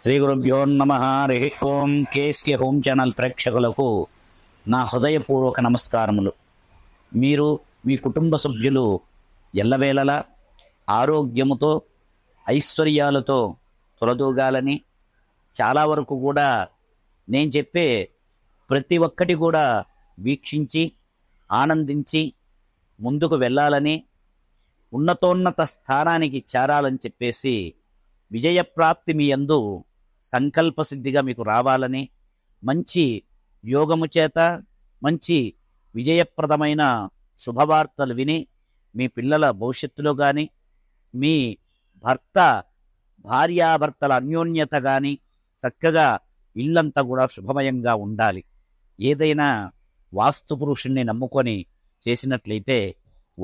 శ్రీ గురుభ్యో నమ హరి ఓం కేఎస్కే హోమ్ ఛానల్ ప్రేక్షకులకు నా హృదయపూర్వక నమస్కారములు మీరు మీ కుటుంబ సభ్యులు ఎల్లవేళలా ఆరోగ్యముతో ఐశ్వర్యాలతో తొలదూగాలని చాలా వరకు కూడా నేను చెప్పే ప్రతి ఒక్కటి కూడా వీక్షించి ఆనందించి ముందుకు వెళ్ళాలని ఉన్నతోన్నత స్థానానికి చేరాలని చెప్పేసి విజయప్రాప్తి మీ అందు సంకల్ప సిద్ధిగా మీకు రావాలని మంచి యోగము చేత మంచి విజయప్రదమైన శుభవార్తలు విని మీ పిల్లల భవిష్యత్తులో కానీ మీ భర్త భార్యాభర్తల అన్యోన్యత కానీ చక్కగా ఇల్లంతా కూడా శుభమయంగా ఉండాలి ఏదైనా వాస్తు పురుషుణ్ణి నమ్ముకొని చేసినట్లయితే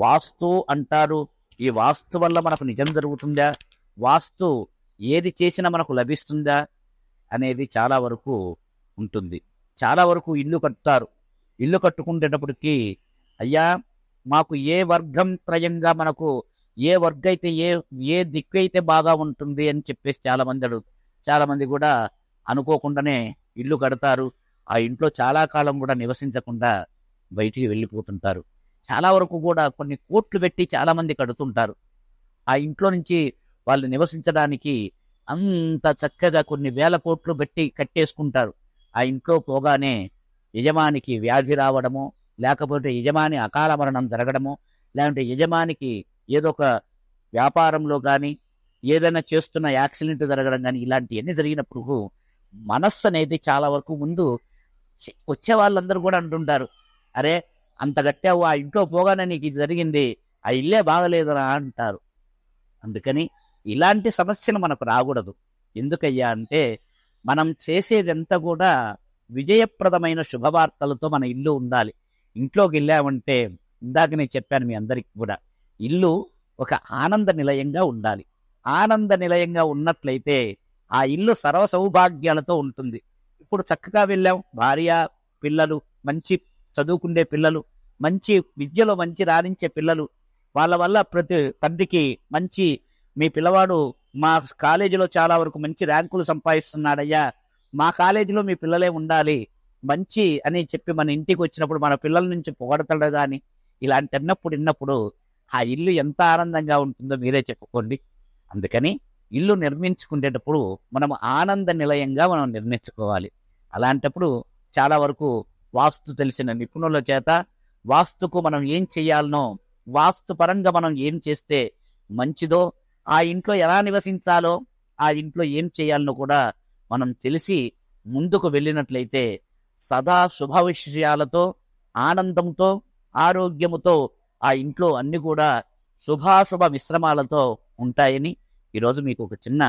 వాస్తు అంటారు ఈ వాస్తు వల్ల మనకు నిజం జరుగుతుందా వాస్తు ఏది చేసినా మనకు లభిస్తుందా అనేది చాలా వరకు ఉంటుంది చాలా వరకు ఇల్లు కట్టుతారు ఇల్లు కట్టుకునేటప్పటికీ అయ్యా మాకు ఏ వర్గం త్రయంగా మనకు ఏ వర్గ అయితే ఏ ఏ దిక్కు అయితే బాగా ఉంటుంది అని చెప్పేసి చాలామంది అడుగు చాలామంది కూడా అనుకోకుండానే ఇల్లు కడతారు ఆ ఇంట్లో చాలా కాలం కూడా నివసించకుండా బయటికి వెళ్ళిపోతుంటారు చాలా వరకు కూడా కొన్ని కోట్లు పెట్టి చాలామంది కడుతుంటారు ఆ ఇంట్లో నుంచి వాళ్ళు నివసించడానికి అంత చక్కగా కొన్ని వేల కోట్లు పెట్టి కట్టేసుకుంటారు ఆ ఇంట్లో పోగానే యజమానికి వ్యాధి రావడము లేకపోతే యజమాని అకాల మరణం జరగడము లేదంటే యజమానికి ఏదో ఒక వ్యాపారంలో కానీ ఏదైనా చేస్తున్న యాక్సిడెంట్ జరగడం కానీ ఇలాంటివన్నీ జరిగినప్పుడు మనస్సు అనేది చాలా వరకు ముందు వచ్చే వాళ్ళందరూ కూడా అంటుంటారు అరే అంత గట్టావు ఆ ఇంట్లో పోగానే నీకు ఇది జరిగింది ఆ ఇల్లే బాగలేదురా అంటారు అందుకని ఇలాంటి సమస్యలు మనకు రాకూడదు ఎందుకయ్యా అంటే మనం చేసేదంతా కూడా విజయప్రదమైన శుభవార్తలతో మన ఇల్లు ఉండాలి ఇంట్లోకి వెళ్ళామంటే ఇందాక నేను చెప్పాను మీ అందరికి కూడా ఇల్లు ఒక ఆనంద నిలయంగా ఉండాలి ఆనంద నిలయంగా ఉన్నట్లయితే ఆ ఇల్లు సర్వ సౌభాగ్యాలతో ఉంటుంది ఇప్పుడు చక్కగా వెళ్ళాం భార్య పిల్లలు మంచి చదువుకునే పిల్లలు మంచి విద్యలో మంచి రాణించే పిల్లలు వాళ్ళ వల్ల ప్రతి తండ్రికి మంచి మీ పిల్లవాడు మా కాలేజీలో చాలా వరకు మంచి ర్యాంకులు సంపాదిస్తున్నాడయ్యా మా కాలేజీలో మీ పిల్లలే ఉండాలి మంచి అని చెప్పి మన ఇంటికి వచ్చినప్పుడు మన పిల్లల నుంచి పొగడతాడు కానీ ఇలాంటి అన్నప్పుడు ఇన్నప్పుడు ఆ ఇల్లు ఎంత ఆనందంగా ఉంటుందో మీరే చెప్పుకోండి అందుకని ఇల్లు నిర్మించుకునేటప్పుడు మనం ఆనంద నిలయంగా మనం నిర్మించుకోవాలి అలాంటప్పుడు చాలా వరకు వాస్తు తెలిసిన నిపుణుల చేత వాస్తుకు మనం ఏం చేయాలనో వాస్తు పరంగా మనం ఏం చేస్తే మంచిదో ఆ ఇంట్లో ఎలా నివసించాలో ఆ ఇంట్లో ఏం చేయాలనో కూడా మనం తెలిసి ముందుకు వెళ్ళినట్లయితే సదా శుభ విషయాలతో ఆనందంతో ఆరోగ్యముతో ఆ ఇంట్లో అన్ని కూడా శుభాశుభ మిశ్రమాలతో ఉంటాయని ఈరోజు మీకు ఒక చిన్న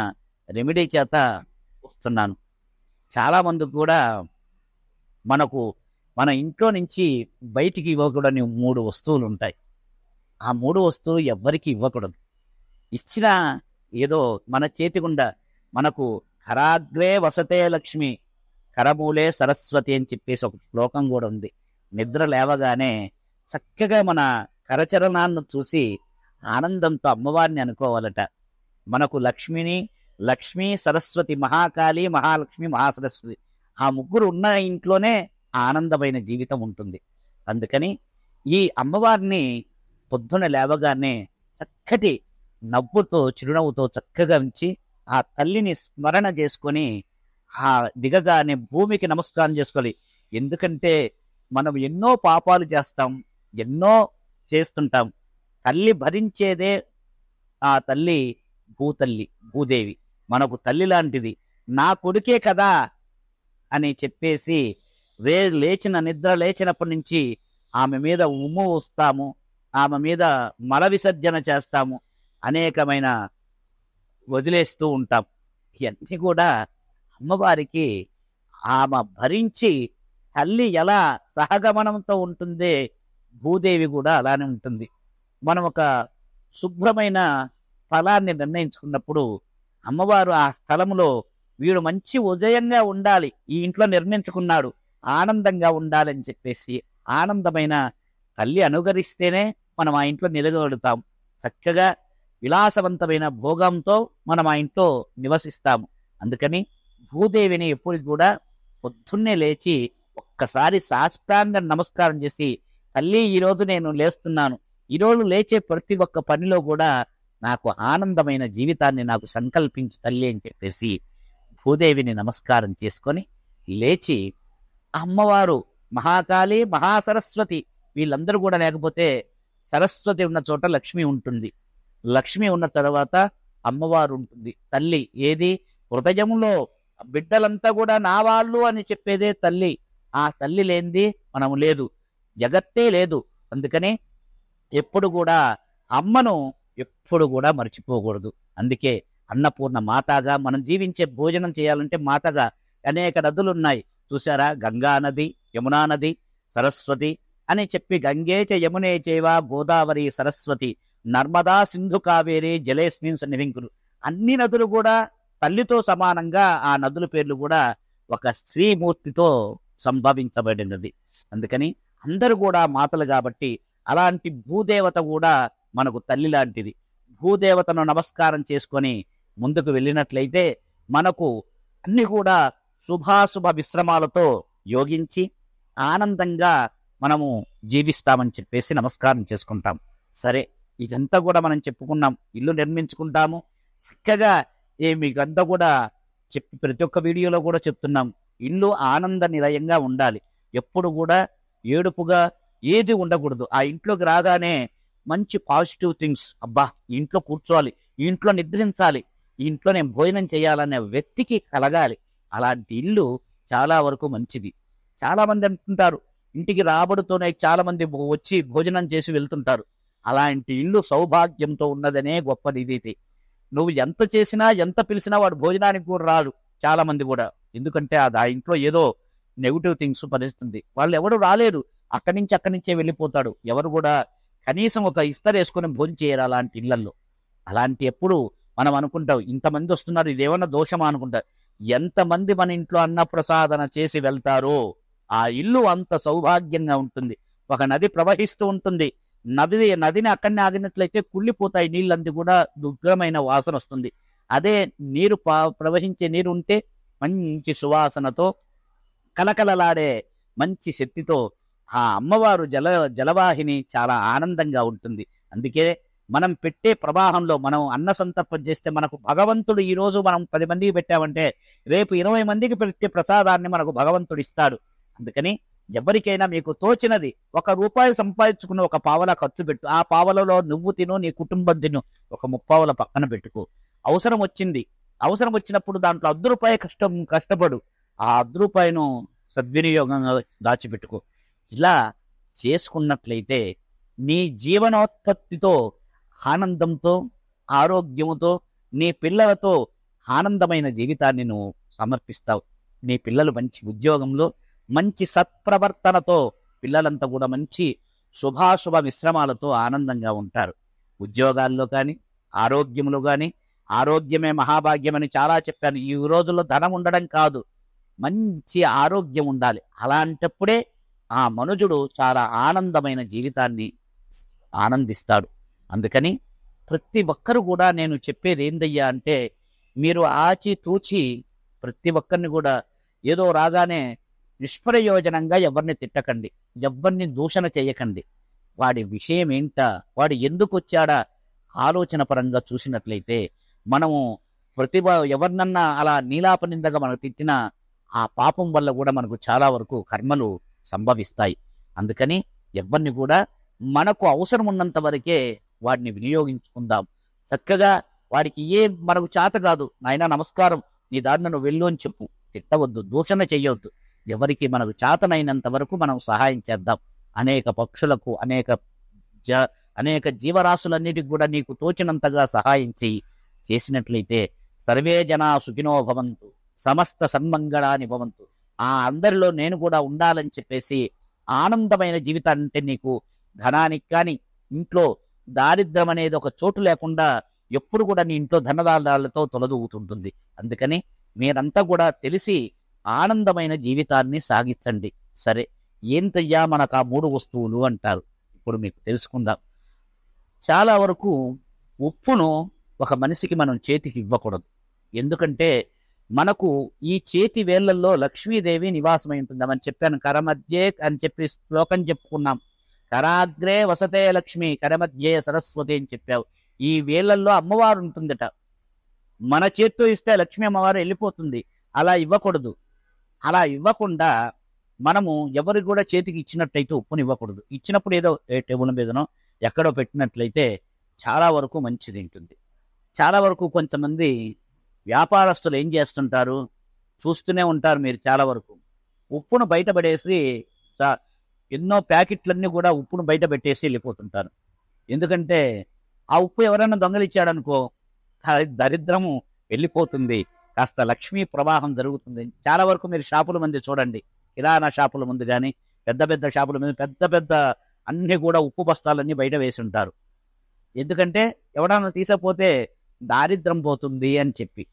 రెమెడీ చేత వస్తున్నాను చాలామంది కూడా మనకు మన ఇంట్లో నుంచి బయటికి ఇవ్వకూడని మూడు వస్తువులు ఉంటాయి ఆ మూడు వస్తువులు ఎవ్వరికీ ఇవ్వకూడదు ఇచ్చిన ఏదో మన చేతిగుండా మనకు కరాగ్రే వసతే లక్ష్మి కరమూలే సరస్వతి అని చెప్పేసి ఒక శ్లోకం కూడా ఉంది నిద్ర లేవగానే చక్కగా మన కరచరణాన్ని చూసి ఆనందంతో అమ్మవారిని అనుకోవాలట మనకు లక్ష్మిని లక్ష్మి సరస్వతి మహాకాళి మహాలక్ష్మి మహాసరస్వతి ఆ ముగ్గురు ఉన్న ఇంట్లోనే ఆనందమైన జీవితం ఉంటుంది అందుకని ఈ అమ్మవారిని పొద్దున లేవగానే చక్కటి నవ్వుతో చిరునవ్వుతో చక్కగా ఉంచి ఆ తల్లిని స్మరణ చేసుకొని ఆ దిగగానే భూమికి నమస్కారం చేసుకోవాలి ఎందుకంటే మనం ఎన్నో పాపాలు చేస్తాం ఎన్నో చేస్తుంటాం తల్లి భరించేదే ఆ తల్లి భూతల్లి భూదేవి మనకు తల్లి లాంటిది నా కొడుకే కదా అని చెప్పేసి వే లేచిన నిద్ర లేచినప్పటి నుంచి ఆమె మీద ఉమ్ము వస్తాము ఆమె మీద మల విసర్జన చేస్తాము అనేకమైన వదిలేస్తూ ఉంటాం ఇవన్నీ కూడా అమ్మవారికి ఆమె భరించి తల్లి ఎలా సహగమనంతో ఉంటుందే భూదేవి కూడా అలానే ఉంటుంది మనం ఒక శుభ్రమైన స్థలాన్ని నిర్ణయించుకున్నప్పుడు అమ్మవారు ఆ స్థలంలో వీడు మంచి ఉదయంగా ఉండాలి ఈ ఇంట్లో నిర్ణయించుకున్నాడు ఆనందంగా ఉండాలని చెప్పేసి ఆనందమైన తల్లి అనుగరిస్తేనే మనం ఆ ఇంట్లో నిలగబడతాం చక్కగా విలాసవంతమైన భోగంతో మనం ఆ ఇంట్లో నివసిస్తాము అందుకని భూదేవిని ఎప్పుడు కూడా పొద్దున్నే లేచి ఒక్కసారి సాష్టాంగ నమస్కారం చేసి తల్లి ఈరోజు నేను లేస్తున్నాను ఈరోజు లేచే ప్రతి ఒక్క పనిలో కూడా నాకు ఆనందమైన జీవితాన్ని నాకు సంకల్పించు తల్లి అని చెప్పేసి భూదేవిని నమస్కారం చేసుకొని లేచి అమ్మవారు మహాకాళి మహాసరస్వతి వీళ్ళందరూ కూడా లేకపోతే సరస్వతి ఉన్న చోట లక్ష్మి ఉంటుంది లక్ష్మి ఉన్న తర్వాత అమ్మవారు ఉంటుంది తల్లి ఏది హృదయంలో బిడ్డలంతా కూడా నా వాళ్ళు అని చెప్పేదే తల్లి ఆ తల్లి లేనిది మనము లేదు జగత్తే లేదు అందుకని ఎప్పుడు కూడా అమ్మను ఎప్పుడు కూడా మర్చిపోకూడదు అందుకే అన్నపూర్ణ మాతాగా మనం జీవించే భోజనం చేయాలంటే మాతగా అనేక నదులు ఉన్నాయి చూసారా గంగా నది యమునా నది సరస్వతి అని చెప్పి గంగేచ యమునే చేవా గోదావరి సరస్వతి నర్మదా సింధు కావేరి జలేస్మిన్ సన్నివింకులు అన్ని నదులు కూడా తల్లితో సమానంగా ఆ నదుల పేర్లు కూడా ఒక స్త్రీమూర్తితో సంభవించబడినది అందుకని అందరూ కూడా మాతలు కాబట్టి అలాంటి భూదేవత కూడా మనకు తల్లి లాంటిది భూదేవతను నమస్కారం చేసుకొని ముందుకు వెళ్ళినట్లయితే మనకు అన్ని కూడా శుభాశుభ విశ్రమాలతో యోగించి ఆనందంగా మనము జీవిస్తామని చెప్పేసి నమస్కారం చేసుకుంటాం సరే ఇదంతా కూడా మనం చెప్పుకున్నాం ఇల్లు నిర్మించుకుంటాము చక్కగా ఏ మీకంతా కూడా చెప్పి ప్రతి ఒక్క వీడియోలో కూడా చెప్తున్నాం ఇల్లు ఆనంద నిలయంగా ఉండాలి ఎప్పుడు కూడా ఏడుపుగా ఏది ఉండకూడదు ఆ ఇంట్లోకి రాగానే మంచి పాజిటివ్ థింగ్స్ అబ్బా ఇంట్లో కూర్చోవాలి ఇంట్లో నిద్రించాలి ఇంట్లో నేను భోజనం చేయాలనే వ్యక్తికి కలగాలి అలాంటి ఇల్లు చాలా వరకు మంచిది చాలామంది అంటుంటారు ఇంటికి రాబడితోనే చాలామంది వచ్చి భోజనం చేసి వెళ్తుంటారు అలాంటి ఇల్లు సౌభాగ్యంతో ఉన్నదనే గొప్ప నిధితి నువ్వు ఎంత చేసినా ఎంత పిలిచినా వాడు భోజనానికి కూడా రాదు చాలా మంది కూడా ఎందుకంటే అది ఆ ఇంట్లో ఏదో నెగిటివ్ థింగ్స్ పనిస్తుంది వాళ్ళు ఎవరు రాలేరు అక్కడి నుంచి అక్కడి నుంచే వెళ్ళిపోతాడు ఎవరు కూడా కనీసం ఒక ఇస్తర్ భోజనం చేయరు అలాంటి ఇళ్లల్లో అలాంటి ఎప్పుడు మనం అనుకుంటాం ఇంతమంది వస్తున్నారు ఇదేమన్నా దోషమా అనుకుంటారు ఎంతమంది మన ఇంట్లో అన్నప్రసాదన చేసి వెళ్తారో ఆ ఇల్లు అంత సౌభాగ్యంగా ఉంటుంది ఒక నది ప్రవహిస్తూ ఉంటుంది నది నదిని అక్కడనే ఆగినట్లయితే కుళ్ళిపోతాయి నీళ్ళంది కూడా దుర్గమైన వాసన వస్తుంది అదే నీరు ప్రవహించే నీరు ఉంటే మంచి సువాసనతో కలకలలాడే మంచి శక్తితో ఆ అమ్మవారు జల జలవాహిని చాలా ఆనందంగా ఉంటుంది అందుకే మనం పెట్టే ప్రవాహంలో మనం అన్న సంతర్పం చేస్తే మనకు భగవంతుడు ఈరోజు మనం పది మందికి పెట్టామంటే రేపు ఇరవై మందికి పెట్టే ప్రసాదాన్ని మనకు భగవంతుడు ఇస్తాడు అందుకని ఎవరికైనా మీకు తోచినది ఒక రూపాయి సంపాదించుకున్న ఒక పావల ఖర్చు పెట్టు ఆ పావలలో నువ్వు తిను నీ కుటుంబం తిను ఒక ముప్పావల పక్కన పెట్టుకో అవసరం వచ్చింది అవసరం వచ్చినప్పుడు దాంట్లో అర్ధ రూపాయి కష్టం కష్టపడు ఆ అర్ధ రూపాయను సద్వినియోగంగా దాచిపెట్టుకో ఇలా చేసుకున్నట్లయితే నీ జీవనోత్పత్తితో ఆనందంతో ఆరోగ్యముతో నీ పిల్లలతో ఆనందమైన జీవితాన్ని నువ్వు సమర్పిస్తావు నీ పిల్లలు మంచి ఉద్యోగంలో మంచి సత్ప్రవర్తనతో పిల్లలంతా కూడా మంచి శుభాశుభ మిశ్రమాలతో ఆనందంగా ఉంటారు ఉద్యోగాల్లో కానీ ఆరోగ్యములు కానీ ఆరోగ్యమే మహాభాగ్యమని చాలా చెప్పాను ఈ రోజుల్లో ధనం ఉండడం కాదు మంచి ఆరోగ్యం ఉండాలి అలాంటప్పుడే ఆ మనుజుడు చాలా ఆనందమైన జీవితాన్ని ఆనందిస్తాడు అందుకని ప్రతి ఒక్కరు కూడా నేను చెప్పేది ఏందయ్యా అంటే మీరు ఆచి తూచి ప్రతి ఒక్కరిని కూడా ఏదో రాగానే నిష్ప్రయోజనంగా ఎవరిని తిట్టకండి ఎవరిని దూషణ చేయకండి వాడి విషయం ఏంట వాడు ఎందుకు వచ్చాడా ఆలోచన పరంగా చూసినట్లయితే మనము ప్రతిభ ఎవరినన్నా అలా నీలాపనిందగా మనకు తిట్టిన ఆ పాపం వల్ల కూడా మనకు చాలా వరకు కర్మలు సంభవిస్తాయి అందుకని ఎవరిని కూడా మనకు అవసరం ఉన్నంత వరకే వాడిని వినియోగించుకుందాం చక్కగా వాడికి ఏ మనకు చేత కాదు నాయన నమస్కారం నీ దారిన నువ్వు వెళ్ళు అని చెప్పు తిట్టవద్దు దూషణ చేయవద్దు ఎవరికి మనకు చేతనైనంత వరకు మనం సహాయం చేద్దాం అనేక పక్షులకు అనేక జ అనేక జీవరాశులన్నిటికి కూడా నీకు తోచినంతగా సహాయం చేయి చేసినట్లయితే సర్వే జనా సుఖినో భవంతు సమస్త సన్మంగళాని భవంతు ఆ అందరిలో నేను కూడా ఉండాలని చెప్పేసి ఆనందమైన జీవితాన్ని అంటే నీకు ధనానికి కానీ ఇంట్లో దారిద్రం అనేది ఒక చోటు లేకుండా ఎప్పుడు కూడా నీ ఇంట్లో ధనదానాలతో తొలదూగుతుంటుంది అందుకని మీరంతా కూడా తెలిసి ఆనందమైన జీవితాన్ని సాగించండి సరే ఏంతయ్యా మనకు ఆ మూడు వస్తువులు అంటారు ఇప్పుడు మీకు తెలుసుకుందాం చాలా వరకు ఉప్పును ఒక మనిషికి మనం చేతికి ఇవ్వకూడదు ఎందుకంటే మనకు ఈ చేతి వేళ్లలో లక్ష్మీదేవి నివాసమై ఉంటుందామని చెప్పాను కరమధ్యే అని చెప్పి శ్లోకం చెప్పుకున్నాం కరాగ్రే వసతే లక్ష్మి కరమధ్యే సరస్వతి అని చెప్పావు ఈ వేళ్లలో అమ్మవారు ఉంటుందట మన చేత్తో ఇస్తే లక్ష్మీ అమ్మవారు వెళ్ళిపోతుంది అలా ఇవ్వకూడదు అలా ఇవ్వకుండా మనము ఎవరికి కూడా చేతికి ఇచ్చినట్టయితే ఉప్పుని ఇవ్వకూడదు ఇచ్చినప్పుడు ఏదో టేబుల్ మీదనో ఎక్కడో పెట్టినట్లయితే చాలా వరకు మంచిది ఉంటుంది చాలా వరకు కొంతమంది వ్యాపారస్తులు ఏం చేస్తుంటారు చూస్తూనే ఉంటారు మీరు చాలా వరకు ఉప్పును బయట పడేసి ఎన్నో ప్యాకెట్లన్నీ కూడా ఉప్పును బయట పెట్టేసి వెళ్ళిపోతుంటారు ఎందుకంటే ఆ ఉప్పు ఎవరైనా దొంగలిచ్చాడనుకో దరిద్రము వెళ్ళిపోతుంది కాస్త లక్ష్మీ ప్రవాహం జరుగుతుంది చాలా వరకు మీరు షాపుల మంది చూడండి కిరాణా షాపుల ముందు కానీ పెద్ద పెద్ద షాపుల మీద పెద్ద పెద్ద అన్నీ కూడా ఉప్పు బస్తాలన్నీ బయట వేసి ఉంటారు ఎందుకంటే ఎవడన్నా తీసపోతే దారిద్రం పోతుంది అని చెప్పి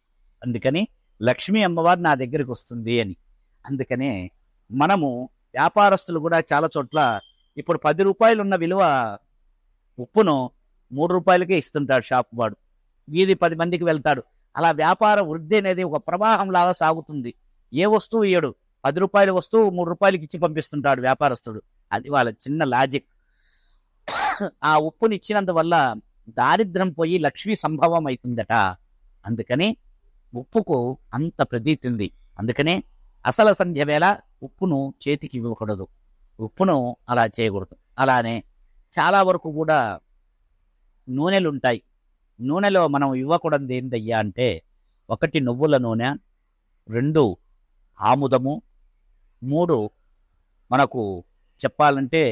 అందుకని లక్ష్మీ అమ్మవారు నా దగ్గరికి వస్తుంది అని అందుకనే మనము వ్యాపారస్తులు కూడా చాలా చోట్ల ఇప్పుడు పది రూపాయలు ఉన్న విలువ ఉప్పును మూడు రూపాయలకే ఇస్తుంటాడు షాప్ వాడు వీధి పది మందికి వెళ్తాడు అలా వ్యాపార వృద్ధి అనేది ఒక ప్రవాహం లాగా సాగుతుంది ఏ వస్తువు ఇయ్యడు పది రూపాయల వస్తువు మూడు రూపాయలకి ఇచ్చి పంపిస్తుంటాడు వ్యాపారస్తుడు అది వాళ్ళ చిన్న లాజిక్ ఆ ఉప్పుని ఇచ్చినందువల్ల దారిద్రం పోయి లక్ష్మీ సంభవం అవుతుందట అందుకని ఉప్పుకు అంత ప్రతీతి ఉంది అందుకనే అసల సంధ్య వేళ ఉప్పును చేతికి ఇవ్వకూడదు ఉప్పును అలా చేయకూడదు అలానే చాలా వరకు కూడా నూనెలు ఉంటాయి నూనెలో మనం ఇవ్వకూడదు ఏంటయ్యా అంటే ఒకటి నువ్వుల నూనె రెండు ఆముదము మూడు మనకు చెప్పాలంటే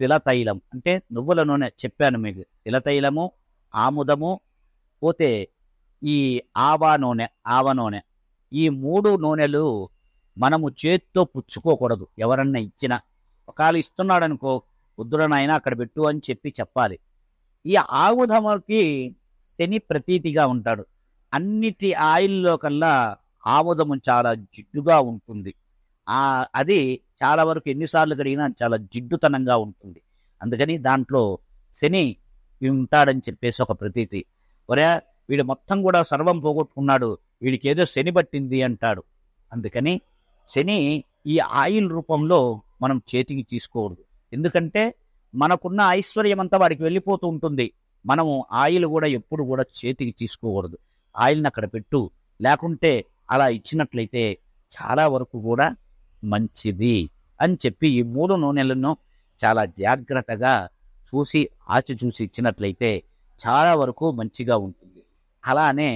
తిల తైలం అంటే నువ్వుల నూనె చెప్పాను మీకు తిల తైలము ఆముదము పోతే ఈ ఆవా నూనె ఆవ నూనె ఈ మూడు నూనెలు మనము చేత్తో పుచ్చుకోకూడదు ఎవరన్నా ఇచ్చినా ఒకవేళ ఇస్తున్నాడనుకో వద్దురనైనా అక్కడ పెట్టు అని చెప్పి చెప్పాలి ఈ ఆముధముకి శని ప్రతీతిగా ఉంటాడు అన్నిటి ఆయిల్లో కల్లా ఆముదము చాలా జిడ్డుగా ఉంటుంది ఆ అది చాలా వరకు ఎన్నిసార్లు కలిగినా చాలా జిడ్డుతనంగా ఉంటుంది అందుకని దాంట్లో శని ఉంటాడని చెప్పేసి ఒక ప్రతీతి ఒరే వీడు మొత్తం కూడా సర్వం పోగొట్టుకున్నాడు వీడికి ఏదో శని పట్టింది అంటాడు అందుకని శని ఈ ఆయిల్ రూపంలో మనం చేతికి తీసుకోకూడదు ఎందుకంటే మనకున్న ఐశ్వర్యం అంతా వాడికి వెళ్ళిపోతూ ఉంటుంది మనము ఆయిల్ కూడా ఎప్పుడు కూడా చేతికి తీసుకోకూడదు ఆయిల్ని అక్కడ పెట్టు లేకుంటే అలా ఇచ్చినట్లయితే చాలా వరకు కూడా మంచిది అని చెప్పి ఈ మూడు నూనెలను చాలా జాగ్రత్తగా చూసి ఆచి చూసి ఇచ్చినట్లయితే చాలా వరకు మంచిగా ఉంటుంది అలానే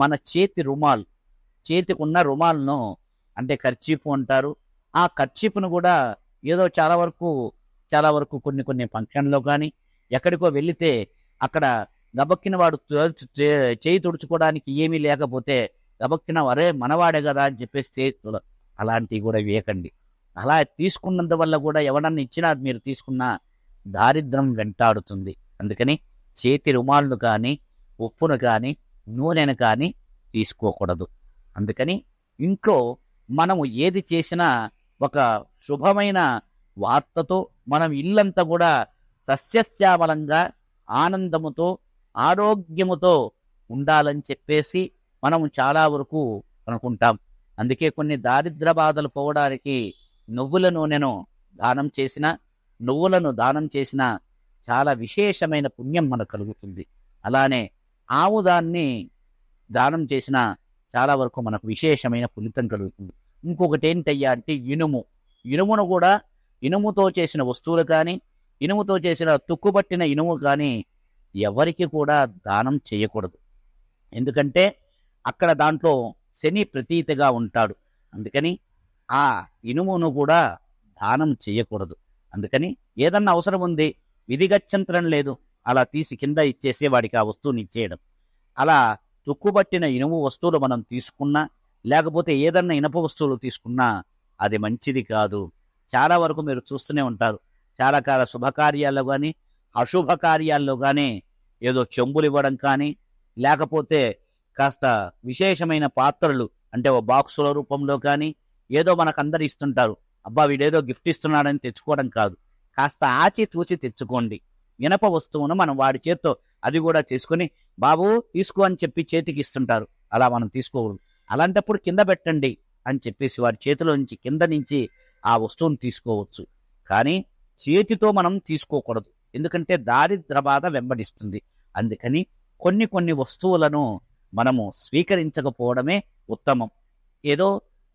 మన చేతి రుమాల్ చేతికున్న రుమాల్ను అంటే ఖర్చీపు అంటారు ఆ ఖర్చీపును కూడా ఏదో చాలా వరకు చాలా వరకు కొన్ని కొన్ని ఫంక్షన్లో కానీ ఎక్కడికో వెళితే అక్కడ గబక్కిన వాడు చేయి తుడుచుకోవడానికి ఏమీ లేకపోతే గబక్కిన అరే మనవాడే కదా అని చెప్పేసి చేయి అలాంటివి కూడా వేయకండి అలా తీసుకున్నంత వల్ల కూడా ఎవడన్నా ఇచ్చినా మీరు తీసుకున్న దారిద్రం వెంటాడుతుంది అందుకని చేతి రుమాలను కానీ ఉప్పును కానీ నూనెను కానీ తీసుకోకూడదు అందుకని ఇంట్లో మనము ఏది చేసినా ఒక శుభమైన వార్తతో మనం ఇల్లంతా కూడా సస్యశ్యామలంగా ఆనందముతో ఆరోగ్యముతో ఉండాలని చెప్పేసి మనం చాలా వరకు అనుకుంటాం అందుకే కొన్ని దారిద్ర బాధలు పోవడానికి నువ్వుల నూనెను దానం చేసిన నువ్వులను దానం చేసిన చాలా విశేషమైన పుణ్యం మనకు కలుగుతుంది అలానే ఆవు దాన్ని దానం చేసిన చాలా వరకు మనకు విశేషమైన పుణ్యతం కలుగుతుంది ఇంకొకటి ఏంటయ్యా అంటే ఇనుము ఇనుమును కూడా ఇనుముతో చేసిన వస్తువులు కానీ ఇనుముతో చేసిన తుక్కుబట్టిన ఇనుము కానీ ఎవరికి కూడా దానం చేయకూడదు ఎందుకంటే అక్కడ దాంట్లో శని ప్రతీతిగా ఉంటాడు అందుకని ఆ ఇనుమును కూడా దానం చేయకూడదు అందుకని ఏదన్నా అవసరం ఉంది విధిగచ్చంతరం లేదు అలా తీసి కింద ఇచ్చేసే వాడికి ఆ వస్తువుని ఇచ్చేయడం అలా తుక్కుబట్టిన ఇనుము వస్తువులు మనం తీసుకున్నా లేకపోతే ఏదన్నా ఇనప వస్తువులు తీసుకున్నా అది మంచిది కాదు చాలా వరకు మీరు చూస్తూనే ఉంటారు చాలా రకాల శుభకార్యాల్లో కానీ అశుభ కార్యాల్లో కానీ ఏదో చెంబులు ఇవ్వడం కానీ లేకపోతే కాస్త విశేషమైన పాత్రలు అంటే ఓ బాక్సుల రూపంలో కానీ ఏదో మనకు అందరు ఇస్తుంటారు అబ్బా వీడేదో గిఫ్ట్ ఇస్తున్నాడని తెచ్చుకోవడం కాదు కాస్త ఆచితూచి తెచ్చుకోండి ఇనప వస్తువును మనం వాడి చేత్తో అది కూడా చేసుకొని బాబు తీసుకో అని చెప్పి చేతికి ఇస్తుంటారు అలా మనం తీసుకోకూడదు అలాంటప్పుడు కింద పెట్టండి అని చెప్పేసి వారి చేతిలో నుంచి కింద నుంచి ఆ వస్తువును తీసుకోవచ్చు కానీ చేతితో మనం తీసుకోకూడదు ఎందుకంటే దారిద్ర బాధ వెంబడిస్తుంది అందుకని కొన్ని కొన్ని వస్తువులను మనము స్వీకరించకపోవడమే ఉత్తమం ఏదో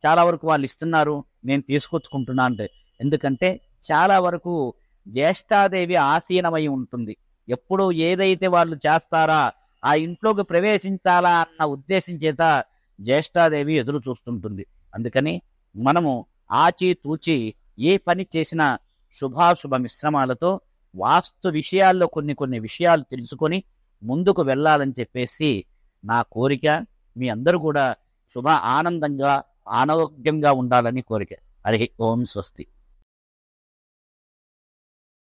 చాలా వరకు వాళ్ళు ఇస్తున్నారు నేను తీసుకొచ్చుకుంటున్నాను ఎందుకంటే చాలా వరకు జ్యేష్ఠాదేవి ఆసీనమై ఉంటుంది ఎప్పుడు ఏదైతే వాళ్ళు చేస్తారా ఆ ఇంట్లోకి ప్రవేశించాలా అన్న ఉద్దేశం చేత జ్యేష్ఠాదేవి ఎదురు చూస్తుంటుంది అందుకని మనము ఆచి తూచి ఏ పని చేసినా శుభాశుభ మిశ్రమాలతో వాస్తు విషయాల్లో కొన్ని కొన్ని విషయాలు తెలుసుకొని ముందుకు వెళ్ళాలని చెప్పేసి నా కోరిక మీ అందరూ కూడా శుభ ఆనందంగా ఆనారోగ్యంగా ఉండాలని కోరిక హరి ఓం స్వస్తి